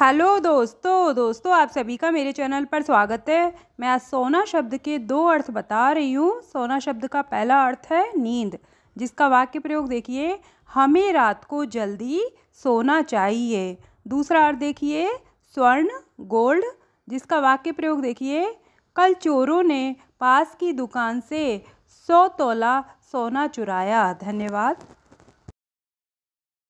hello दोस्तों दोस्तों आप सभी का मेरे चैनल पर स्वागत है मैं आज सोना शब्द के दो अर्थ बता रही हूँ सोना शब्द का पहला अर्थ है नींद जिसका वाक्य प्रयोग देखिए हमें रात को जल्दी सोना चाहिए दूसरा अर्थ देखिए स्वर्ण गोल्ड जिसका वाक्य प्रयोग देखिए कल चोरों ने पास की दुकान से सौ तोला सोना चुराया धन्यवाद